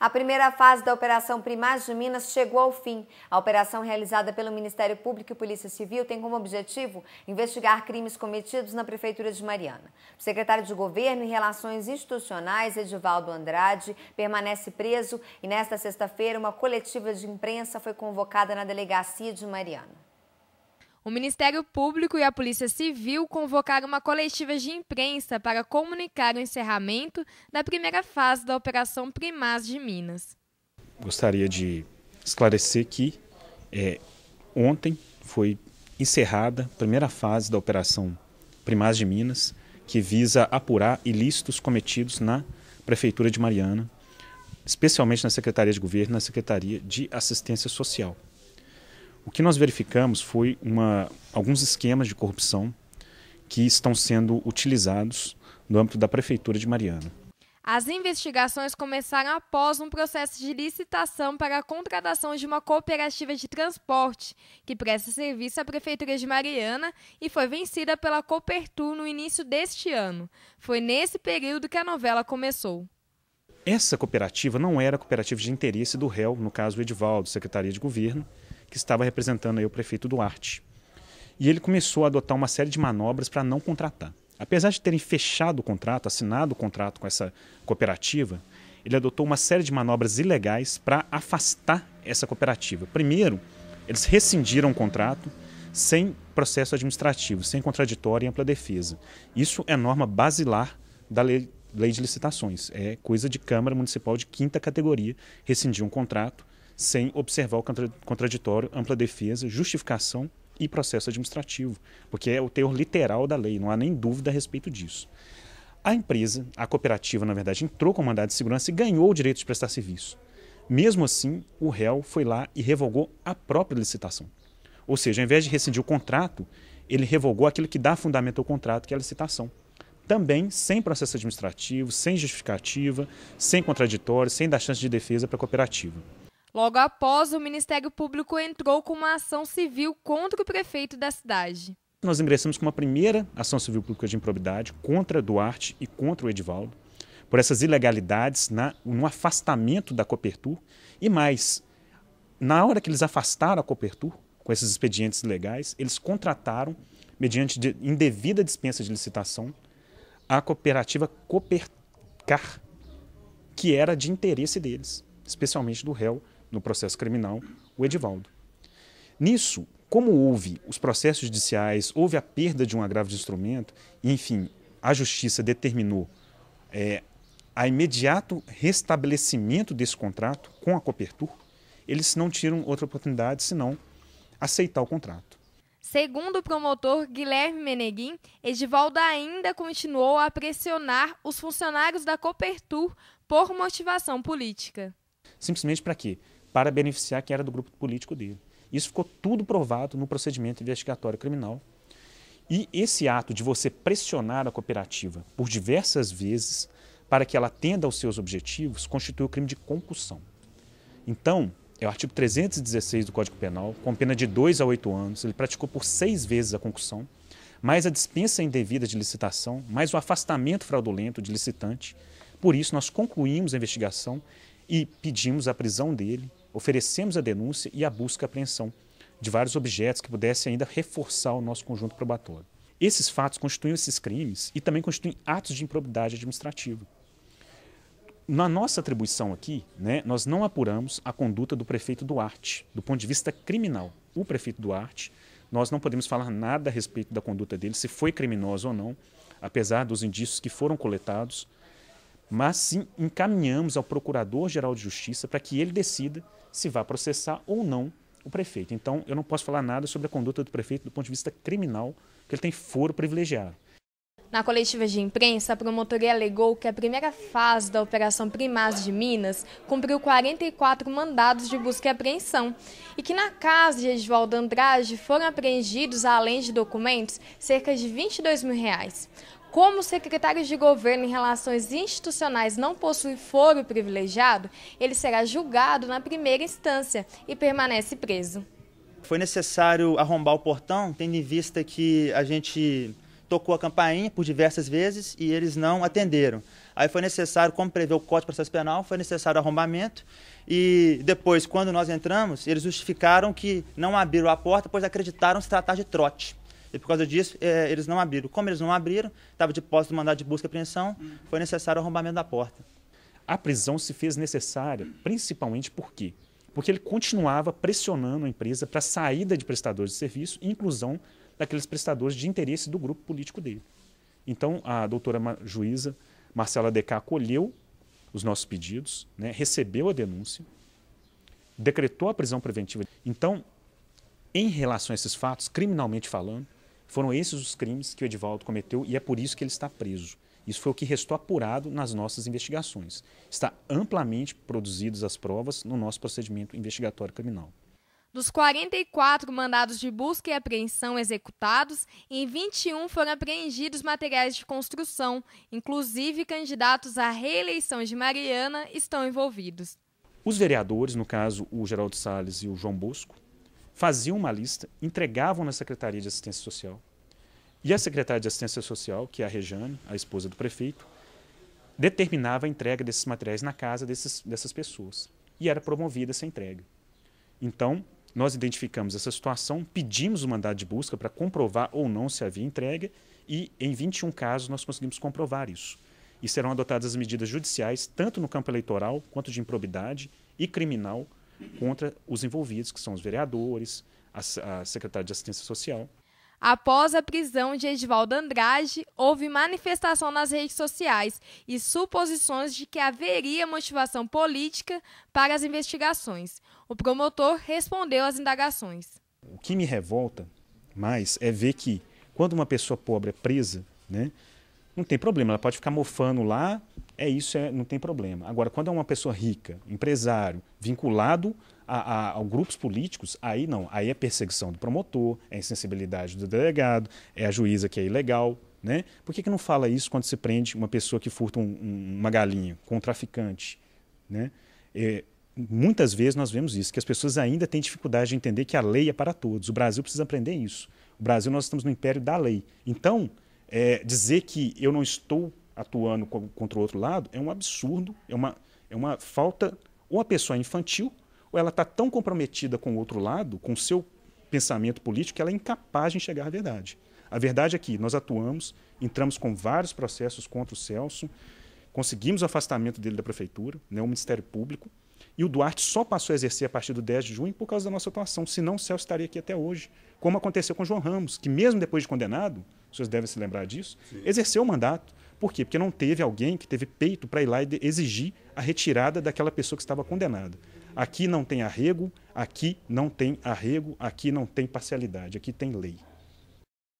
A primeira fase da Operação Primaz de Minas chegou ao fim. A operação realizada pelo Ministério Público e Polícia Civil tem como objetivo investigar crimes cometidos na Prefeitura de Mariana. O secretário de Governo e Relações Institucionais, Edivaldo Andrade, permanece preso e nesta sexta-feira uma coletiva de imprensa foi convocada na delegacia de Mariana. O Ministério Público e a Polícia Civil convocaram uma coletiva de imprensa para comunicar o encerramento da primeira fase da Operação Primaz de Minas. Gostaria de esclarecer que é, ontem foi encerrada a primeira fase da Operação Primaz de Minas, que visa apurar ilícitos cometidos na Prefeitura de Mariana, especialmente na Secretaria de Governo e na Secretaria de Assistência Social. O que nós verificamos foi uma, alguns esquemas de corrupção que estão sendo utilizados no âmbito da Prefeitura de Mariana. As investigações começaram após um processo de licitação para a contratação de uma cooperativa de transporte, que presta serviço à Prefeitura de Mariana e foi vencida pela Copertur no início deste ano. Foi nesse período que a novela começou. Essa cooperativa não era cooperativa de interesse do réu, no caso Edivaldo, Secretaria de Governo, que estava representando aí o prefeito Duarte. E ele começou a adotar uma série de manobras para não contratar. Apesar de terem fechado o contrato, assinado o contrato com essa cooperativa, ele adotou uma série de manobras ilegais para afastar essa cooperativa. Primeiro, eles rescindiram o contrato sem processo administrativo, sem contraditório e ampla defesa. Isso é norma basilar da lei, lei de licitações. É coisa de Câmara Municipal de quinta categoria rescindir um contrato sem observar o contraditório, ampla defesa, justificação e processo administrativo, porque é o teor literal da lei, não há nem dúvida a respeito disso. A empresa, a cooperativa, na verdade, entrou com o mandado de segurança e ganhou o direito de prestar serviço. Mesmo assim, o réu foi lá e revogou a própria licitação. Ou seja, ao invés de rescindir o contrato, ele revogou aquilo que dá fundamento ao contrato, que é a licitação. Também sem processo administrativo, sem justificativa, sem contraditório, sem dar chance de defesa para a cooperativa. Logo após, o Ministério Público entrou com uma ação civil contra o prefeito da cidade. Nós ingressamos com uma primeira ação civil pública de improbidade contra Duarte e contra o Edivaldo por essas ilegalidades na, no afastamento da Copertur e mais, na hora que eles afastaram a Copertur com esses expedientes ilegais, eles contrataram, mediante de, indevida dispensa de licitação, a cooperativa Copercar, que era de interesse deles, especialmente do réu no processo criminal, o Edivaldo. Nisso, como houve os processos judiciais, houve a perda de um agravo de instrumento, enfim, a justiça determinou é, a imediato restabelecimento desse contrato com a Copertur, eles não tiram outra oportunidade senão aceitar o contrato. Segundo o promotor Guilherme Meneguin, Edivaldo ainda continuou a pressionar os funcionários da Copertur por motivação política. Simplesmente para quê? para beneficiar quem era do grupo político dele. Isso ficou tudo provado no procedimento investigatório criminal. E esse ato de você pressionar a cooperativa por diversas vezes para que ela atenda aos seus objetivos constitui o crime de concussão. Então, é o artigo 316 do Código Penal, com pena de 2 a 8 anos. Ele praticou por seis vezes a concussão, mais a dispensa indevida de licitação, mais o afastamento fraudulento de licitante. Por isso, nós concluímos a investigação e pedimos a prisão dele oferecemos a denúncia e a busca e apreensão de vários objetos que pudessem ainda reforçar o nosso conjunto probatório. Esses fatos constituem esses crimes e também constituem atos de improbidade administrativa. Na nossa atribuição aqui, né, nós não apuramos a conduta do prefeito Duarte, do ponto de vista criminal. O prefeito Duarte, nós não podemos falar nada a respeito da conduta dele, se foi criminosa ou não, apesar dos indícios que foram coletados mas sim encaminhamos ao Procurador-Geral de Justiça para que ele decida se vai processar ou não o prefeito. Então, eu não posso falar nada sobre a conduta do prefeito do ponto de vista criminal, porque ele tem foro privilegiado. Na coletiva de imprensa, a promotoria alegou que a primeira fase da Operação Primaz de Minas cumpriu 44 mandados de busca e apreensão e que na casa de Edivaldo Andrade foram apreendidos, além de documentos, cerca de 22 mil reais. Como os secretários de governo em relações institucionais não possuem foro privilegiado, ele será julgado na primeira instância e permanece preso. Foi necessário arrombar o portão, tendo em vista que a gente tocou a campainha por diversas vezes e eles não atenderam. Aí foi necessário, como prevê o Código de Processo Penal, foi necessário arrombamento e depois, quando nós entramos, eles justificaram que não abriram a porta, pois acreditaram se tratar de trote. E por causa disso, é, eles não abriram. Como eles não abriram, estava de posse do mandado de busca e apreensão, hum. foi necessário o arrombamento da porta. A prisão se fez necessária, principalmente por quê? Porque ele continuava pressionando a empresa para a saída de prestadores de serviço e inclusão daqueles prestadores de interesse do grupo político dele. Então, a doutora juíza Marcela Deca acolheu os nossos pedidos, né, recebeu a denúncia, decretou a prisão preventiva. Então, em relação a esses fatos, criminalmente falando, foram esses os crimes que o Edivaldo cometeu e é por isso que ele está preso. Isso foi o que restou apurado nas nossas investigações. Está amplamente produzidas as provas no nosso procedimento investigatório criminal. Dos 44 mandados de busca e apreensão executados, em 21 foram apreendidos materiais de construção, inclusive candidatos à reeleição de Mariana estão envolvidos. Os vereadores, no caso o Geraldo Salles e o João Bosco, faziam uma lista, entregavam na Secretaria de Assistência Social. E a secretária de Assistência Social, que é a Rejane, a esposa do prefeito, determinava a entrega desses materiais na casa desses, dessas pessoas. E era promovida essa entrega. Então, nós identificamos essa situação, pedimos o mandado de busca para comprovar ou não se havia entrega, e em 21 casos nós conseguimos comprovar isso. E serão adotadas as medidas judiciais, tanto no campo eleitoral, quanto de improbidade e criminal, contra os envolvidos, que são os vereadores, a, a secretária de Assistência Social. Após a prisão de Edvaldo Andrade, houve manifestação nas redes sociais e suposições de que haveria motivação política para as investigações. O promotor respondeu às indagações. O que me revolta mais é ver que, quando uma pessoa pobre é presa, né, não tem problema, ela pode ficar mofando lá, é isso, é, não tem problema. Agora, quando é uma pessoa rica, empresário, vinculado a, a, a, grupos políticos, aí não. Aí é perseguição do promotor, é insensibilidade do delegado, é a juíza que é ilegal. Né? Por que, que não fala isso quando se prende uma pessoa que furta um, um, uma galinha com um traficante? Né? É, muitas vezes nós vemos isso, que as pessoas ainda têm dificuldade de entender que a lei é para todos. O Brasil precisa aprender isso. O Brasil, nós estamos no império da lei. Então, é, dizer que eu não estou atuando contra o outro lado é um absurdo, é uma, é uma falta. Ou a pessoa é infantil, ou ela está tão comprometida com o outro lado, com o seu pensamento político, que ela é incapaz de enxergar a verdade. A verdade é que nós atuamos, entramos com vários processos contra o Celso, conseguimos o afastamento dele da prefeitura, né, o Ministério Público, e o Duarte só passou a exercer a partir do 10 de junho por causa da nossa atuação, senão o Celso estaria aqui até hoje, como aconteceu com o João Ramos, que mesmo depois de condenado, vocês devem se lembrar disso, Sim. exerceu o mandato. Por quê? Porque não teve alguém que teve peito para ir lá e exigir a retirada daquela pessoa que estava condenada. Aqui não tem arrego, aqui não tem arrego, aqui não tem parcialidade, aqui tem lei.